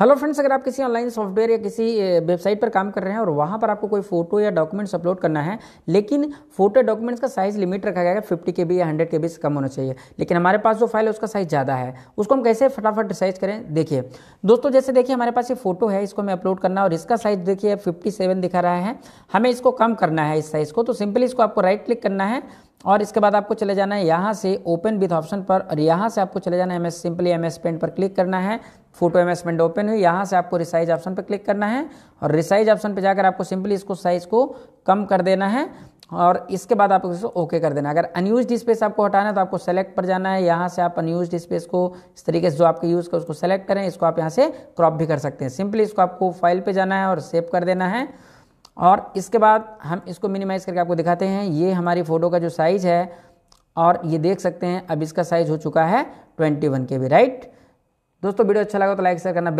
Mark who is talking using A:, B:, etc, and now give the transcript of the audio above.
A: hello friends अगर आप किसी ऑनलाइन सॉफ्टवेयर या किसी वेबसाइट पर काम कर रहे हैं और वहाँ पर आपको कोई फोटो या डॉक्यूमेंट्स अपलोड करना है लेकिन फोटो डॉक्यूमेंट्स का साइज़ लिमिट रखा गया है फिफ्टी के बी या हंड्रेड के बी से कम होना चाहिए लेकिन हमारे पास जो फाइल है उसका साइज़ ज़्यादा है उसको हम कैसे फटाफट साइज करें देखिए दोस्तों जैसे देखिए हमारे पास ये फोटो है इसको हमें अपलोड करना है और इसका साइज़ देखिए फिफ्टी दिखा रहा है हमें इसको कम करना है इस साइज़ को तो सिंपली इसको आपको राइट क्लिक करना है और इसके बाद आपको चले जाना है यहाँ से ओपन विथ ऑप्शन पर और यहाँ से आपको चले जाना है M S simply M S Paint पर क्लिक करना है photo M S Paint open हुई यहाँ से आपको रिसाइज ऑप्शन पर क्लिक करना है और रिसाइज ऑप्शन पर जाकर आपको सिंपली इसको साइज़ को कम कर देना है और इसके बाद आपको इसको ओके कर देना अगर अनयूज स्पेस आपको हटाना है तो आपको सेलेक्ट पर जाना है यहाँ से आप अनयूज स्पेस को इस तरीके से जो आपके यूज़ कर उसको सेलेक्ट करें इसको आप यहाँ से क्रॉप भी कर सकते हैं सिंपली इसको आपको फाइल पर जाना है और सेव कर देना है और इसके बाद हम इसको मिनिमाइज़ करके आपको दिखाते हैं ये हमारी फ़ोटो का जो साइज़ है और ये देख सकते हैं अब इसका साइज़ हो चुका है twenty one K B right दोस्तों वीडियो अच्छा लगा तो लाइक शेयर करना